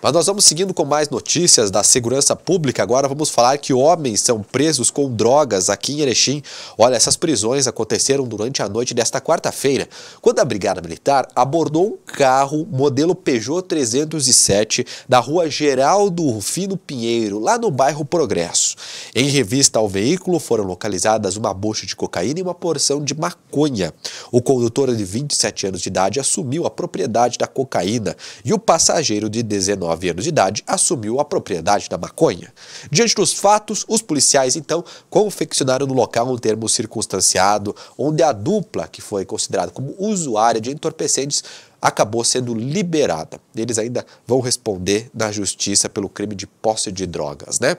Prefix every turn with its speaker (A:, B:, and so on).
A: Mas nós vamos seguindo com mais notícias da segurança pública. Agora vamos falar que homens são presos com drogas aqui em Erechim. Olha, essas prisões aconteceram durante a noite desta quarta-feira, quando a Brigada Militar abordou um carro modelo Peugeot 307 da rua Geraldo Rufino Pinheiro, lá no bairro Progresso. Em revista ao veículo foram localizadas uma bucha de cocaína e uma porção de maconha. O condutor de 27 anos de idade assumiu a propriedade da cocaína e o passageiro de 19 anos de idade assumiu a propriedade da maconha. Diante dos fatos, os policiais então confeccionaram no local um termo circunstanciado onde a dupla, que foi considerada como usuária de entorpecentes, acabou sendo liberada. Eles ainda vão responder na justiça pelo crime de posse de drogas, né?